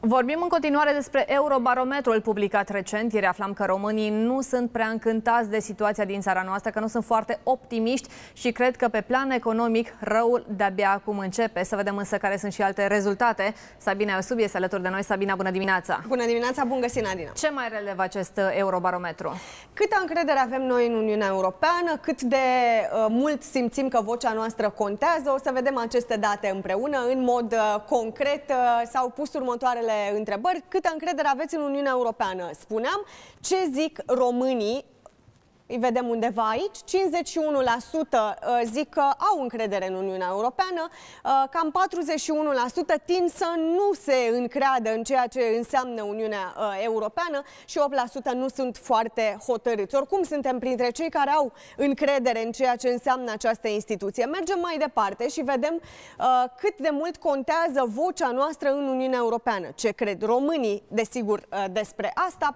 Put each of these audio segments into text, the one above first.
Vorbim în continuare despre Eurobarometrul publicat recent. Ieri aflam că românii nu sunt prea încântați de situația din țara noastră, că nu sunt foarte optimiști și cred că pe plan economic răul de-abia acum începe. Să vedem însă care sunt și alte rezultate. Sabina Iosub este alături de noi. Sabina, bună dimineața! Bună dimineața, bun găsit, Nadina! Ce mai relevă acest uh, Eurobarometru? Câtă încredere avem noi în Uniunea Europeană, cât de uh, mult simțim că vocea noastră contează, o să vedem aceste date împreună. În mod uh, concret uh, s-au pus următoarele întrebări. Câtă încredere aveți în Uniunea Europeană? Spuneam ce zic românii îi vedem undeva aici, 51% uh, zic că au încredere în Uniunea Europeană, uh, cam 41% tind să nu se încreadă în ceea ce înseamnă Uniunea uh, Europeană și 8% nu sunt foarte hotărâți. Oricum suntem printre cei care au încredere în ceea ce înseamnă această instituție. Mergem mai departe și vedem cât de mult contează vocea noastră în Uniunea Europeană. Ce cred românii, desigur, despre asta.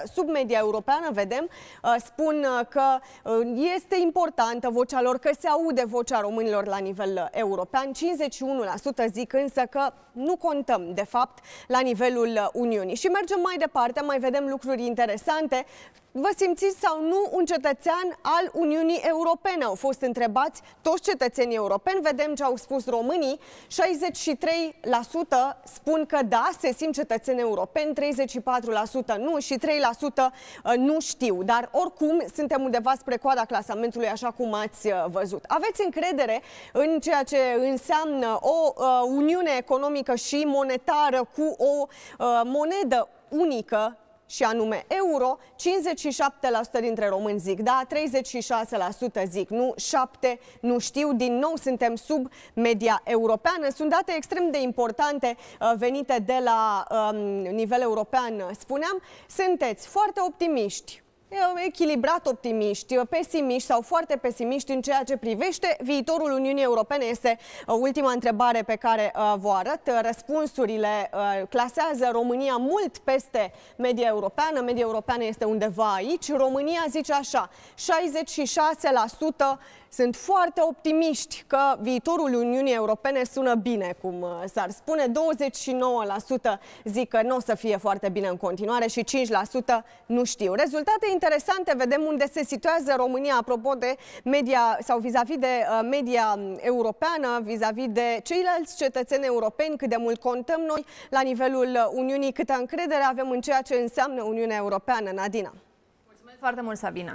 44% sub media europeană, vedem, Uh, spun uh, că uh, este importantă vocea lor, că se aude vocea românilor la nivel european. 51% zic însă că nu contăm, de fapt, la nivelul Uniunii. Și mergem mai departe, mai vedem lucruri interesante. Vă simțiți sau nu un cetățean al Uniunii Europene? Au fost întrebați toți cetățenii europeni. Vedem ce au spus românii. 63% spun că da, se simt cetățeni europeni, 34% nu și 3% nu știu. Dar dar oricum suntem undeva spre coada clasamentului, așa cum ați uh, văzut. Aveți încredere în ceea ce înseamnă o uh, uniune economică și monetară cu o uh, monedă unică și anume euro, 57% dintre români zic da, 36% zic nu, 7% nu știu. Din nou suntem sub media europeană. Sunt date extrem de importante uh, venite de la um, nivel european, spuneam. Sunteți foarte optimiști echilibrat optimiști, pesimiști sau foarte pesimiști în ceea ce privește viitorul Uniunii Europene? Este uh, ultima întrebare pe care uh, vă arăt. Răspunsurile uh, clasează România mult peste media europeană. Media europeană este undeva aici. România zice așa, 66% sunt foarte optimiști că viitorul Uniunii Europene sună bine, cum uh, s-ar spune. 29% zic că nu o să fie foarte bine în continuare și 5% nu știu. Rezultate interesante, vedem unde se situează România, apropo de media sau vis-a-vis -vis de uh, media europeană, vis-a-vis -vis de ceilalți cetățeni europeni, cât de mult contăm noi la nivelul Uniunii, câtă încredere avem în ceea ce înseamnă Uniunea Europeană. Nadina. Mulțumesc foarte mult, Sabina.